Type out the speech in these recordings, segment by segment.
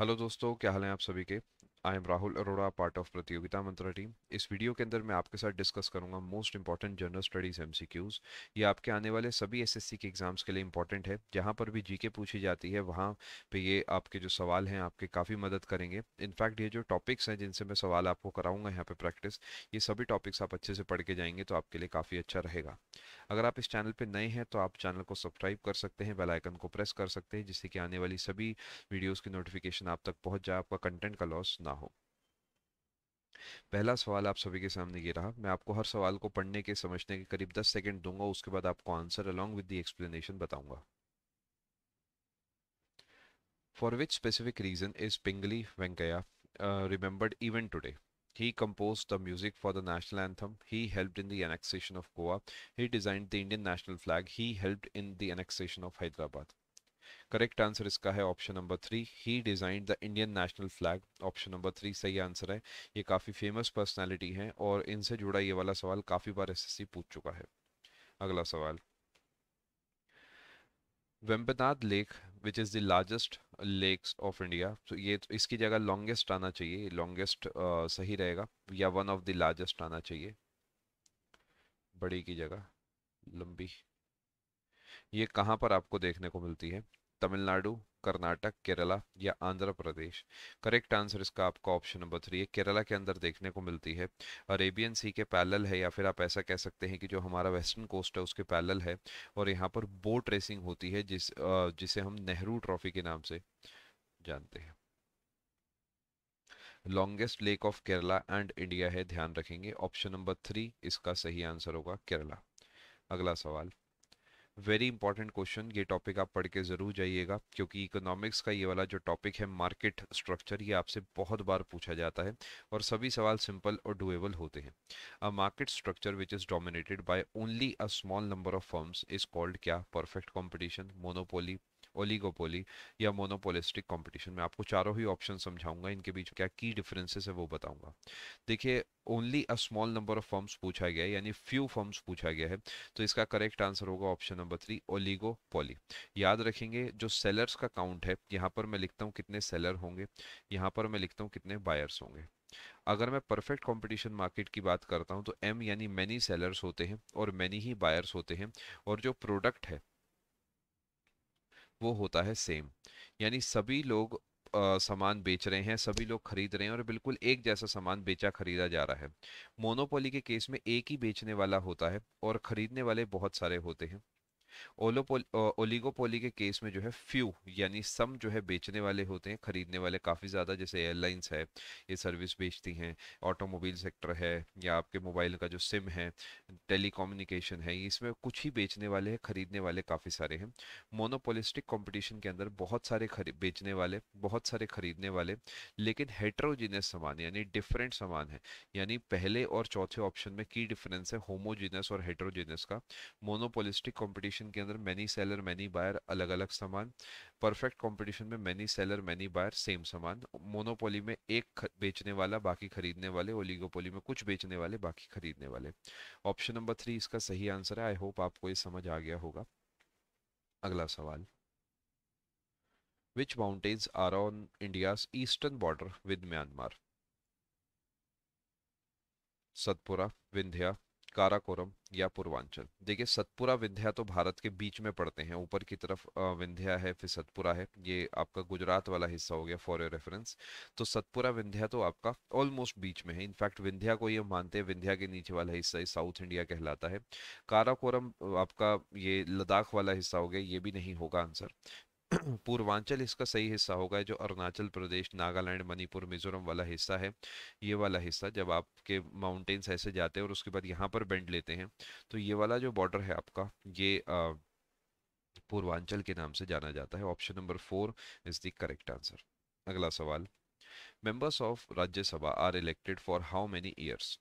Hello दोस्तों क्या हाल है आप सभी के I am Rahul Arora part of Pratiyogita Mantra team इस वीडियो के अंदर मैं आपके साथ डिस्कस करूंगा मोस्ट इंपॉर्टेंट जनरल स्टडीज एम ये आपके आने वाले सभी एसएससी के एग्जाम्स के लिए इंपॉर्टेंट है जहां पर भी जीके पूछी जाती है वहां पे ये आपके जो सवाल हैं आपके काफ़ी मदद करेंगे इनफैक्ट ये जो टॉपिक्स हैं जिनसे मैं सवाल आपको कराऊंगा यहाँ पर प्रैक्टिस ये सभी टॉपिक्स आप अच्छे से पढ़ के जाएंगे तो आपके लिए काफ़ी अच्छा रहेगा अगर आप इस चैनल पर नए हैं तो आप चैनल को सब्सक्राइब कर सकते हैं बेलाइकन को प्रेस कर सकते हैं जिससे कि आने वाली सभी वीडियोज़ की नोटिफिकेशन आप तक पहुँच जाए आपका कंटेंट का लॉस ना हो पहला सवाल आप सभी के सामने ये रहा मैं आपको हर सवाल को पढ़ने के समझने के करीब 10 सेकंड दूंगा उसके बाद आपको answer along with the explanation बताऊंगा for which specific reason is Pingali Venkayya uh, even even He composed the music for the national anthem. He helped in the annexation of Goa. He designed the Indian national flag. He helped in the annexation of Hyderabad. Correct answer इसका है option number three ही design the Indian national flag option number three सही answer है ये काफ़ी famous personality है और इनसे जुड़ा ये वाला सवाल काफ़ी बार एस पूछ चुका है अगला सवाल Vembanad lake which is the largest lakes of India तो ये तो इसकी जगह लॉन्गेस्ट आना चाहिए लॉन्गेस्ट uh, सही रहेगा या वन ऑफ द लार्जेस्ट आना चाहिए बड़ी की जगह लंबी ये कहाँ पर आपको देखने को मिलती है तमिलनाडु कर्नाटक केरला या आंध्र प्रदेश करेक्ट आंसर इसका आपका ऑप्शन नंबर थ्री है केरला के अंदर देखने को मिलती है अरेबियन सी के पैलल है या फिर आप ऐसा कह सकते हैं कि जो हमारा वेस्टर्न कोस्ट है उसके पैलल है और यहाँ पर बोट रेसिंग होती है जिस जिसे हम नेहरू ट्रॉफी के नाम से जानते हैं longest lake of Kerala and India है ध्यान रखेंगे ऑप्शन नंबर थ्री इसका सही आंसर होगा केरला अगला सवाल वेरी इंपॉर्टेंट क्वेश्चन ये टॉपिक आप पढ़ के ज़रूर जाइएगा क्योंकि इकोनॉमिक्स का ये वाला जो टॉपिक है मार्केट स्ट्रक्चर ये आपसे बहुत बार पूछा जाता है और सभी सवाल सिंपल और डुएबल होते हैं a market structure which is dominated by only a small number of firms is called क्या परफेक्ट कॉम्पिटिशन मोनोपोली ओलीगोपोली या मोनोपोलिस्टिक कंपटीशन में आपको चारों ही ऑप्शन समझाऊंगा इनके बीच क्या की डिफरेंसेस है वो बताऊंगा देखिए only a small number of forms पूछा गया है यानी फ्यू फॉर्म्स पूछा गया है तो इसका करेक्ट आंसर होगा ऑप्शन नंबर थ्री ओलीगोपोली याद रखेंगे जो सेलर्स का काउंट है यहाँ पर मैं लिखता हूँ कितने सेलर होंगे यहाँ पर मैं लिखता हूँ कितने बायर्स होंगे अगर मैं परफेक्ट कंपटीशन मार्केट की बात करता हूं तो एम यानी मैनी सेलर्स होते हैं और मैनी ही बायर्स होते हैं और जो प्रोडक्ट है वो होता है सेम यानी सभी लोग सामान बेच रहे हैं सभी लोग खरीद रहे हैं और बिल्कुल एक जैसा सामान बेचा खरीदा जा रहा है मोनोपोली के केस में एक ही बेचने वाला होता है और खरीदने वाले बहुत सारे होते हैं ओलिगोपोली के केस में जो है फ्यू यानी सम जो है बेचने वाले होते हैं खरीदने वाले काफ़ी ज़्यादा जैसे एयरलाइंस है ये सर्विस बेचती हैं ऑटोमोबाइल सेक्टर है या आपके मोबाइल का जो सिम है टेली है इसमें कुछ ही बेचने वाले हैं खरीदने वाले काफ़ी सारे हैं मोनोपोलिस्टिक कॉम्पिटिशन के अंदर बहुत सारे बेचने वाले बहुत सारे खरीदने वाले लेकिन हेट्रोजीनियस सामान यानी डिफरेंट सामान है यानी पहले और चौथे ऑप्शन में की डिफरेंस है होमोजीनियस और हेट्रोजीनियस का मोनोपोलिस्टिक कॉम्पिटिशन कंपटीशन के अंदर मैनी सेलर मैनी बायर अलग अलग सामान परफेक्ट कंपटीशन में many seller many buyer same सामान मोनोपोली में एक बेचने वाला बाकी खरीदने वाले ओलिगोपोली में कुछ बेचने वाले बाकी खरीदने वाले ऑप्शन नंबर थ्री इसका सही आंसर है आई होप आपको ये समझ आ गया होगा अगला सवाल which mountains are on India eastern border with Myanmar Satpura Vindhya Karakoram या पूर्वांचल देखिए सतपुरा विंध्या तो भारत के बीच में पड़ते हैं ऊपर की तरफ विंध्या है फिर सतपुरा है ये आपका गुजरात वाला हिस्सा हो गया फॉर योर रेफरेंस तो सतपुरा विंध्या तो आपका ऑलमोस्ट बीच में है इनफैक्ट विंध्या को ये मानते हैं विंध्या के नीचे वाला हिस्सा साउथ इंडिया कहलाता है काराकोरम आपका ये लद्दाख वाला हिस्सा हो गया ये भी नहीं होगा आंसर पूर्वांचल इसका सही हिस्सा होगा जो अरुणाचल प्रदेश नागालैंड मणिपुर मिजोरम वाला हिस्सा है ये वाला हिस्सा जब आपके माउंटेन्स ऐसे जाते हैं और उसके बाद यहाँ पर बेंड लेते हैं तो ये वाला जो बॉर्डर है आपका ये पूर्वांचल के नाम से जाना जाता है option number four is the correct answer अगला सवाल members of Rajya Sabha are elected for how many years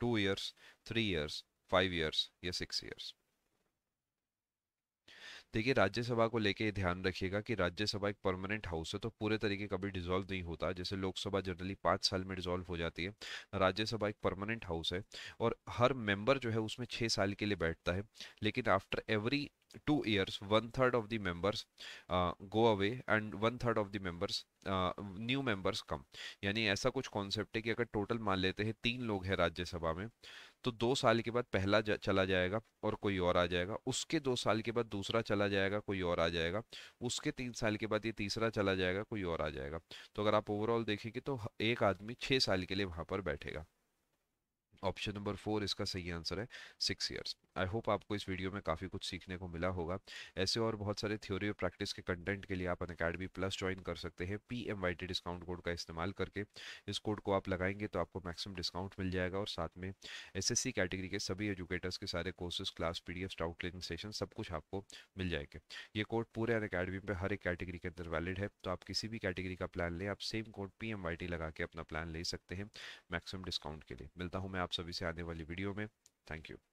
two years three years five years या सिक्स ईयर्स देखिए राज्यसभा को लेके ध्यान रखिएगा कि राज्यसभा एक परमानेंट हाउस है तो पूरे तरीके कभी डिजोल्व नहीं होता जैसे लोकसभा जनरली पाँच साल में डिजोल्व हो जाती है राज्यसभा एक परमानेंट हाउस है और हर मेंबर जो है उसमें छः साल के लिए बैठता है लेकिन after every two years one third of the members uh, go away and one third of the members new members come यानी ऐसा कुछ कॉन्सेप्ट है कि अगर टोटल मान लेते हैं तीन लोग हैं राज्यसभा में तो दो साल के बाद पहला जा, चला जाएगा और कोई और आ जाएगा उसके दो साल के बाद दूसरा चला जाएगा कोई और आ जाएगा उसके तीन साल के बाद ये तीसरा चला जाएगा कोई और आ जाएगा तो अगर आप ओवरऑल देखेंगे तो एक आदमी छः साल के लिए वहाँ पर बैठेगा ऑप्शन नंबर फोर इसका सही आंसर है सिक्स ईयर्स आई होप आपको इस वीडियो में काफ़ी कुछ सीखने को मिला होगा ऐसे और बहुत सारे थ्योरी और प्रैक्टिस के कंटेंट के लिए आप अन अकेडमी प्लस ज्वाइन कर सकते हैं P M Y T discount code का इस्तेमाल करके इस कोड को आप लगाएंगे तो आपको मैक्सिमम डिस्काउंट मिल जाएगा और साथ में एस एस सी कैटेगरी के सभी एजुकेटर्स के सारे courses class P D F doubt clearing session सब कुछ आपको मिल जाएंगे ये कोड पूरे अन अकेडमी पर हर एक कैटेगरी के अंदर वैलिड है तो आप किसी भी कैटेगरी का प्लान लें आप same code P M Y T लगा के अपना प्लान ले सकते हैं मैक्सिमम डिस्काउंट के लिए मिलता हूँ मैं आप आप सभी से आने वाली वीडियो में थैंक यू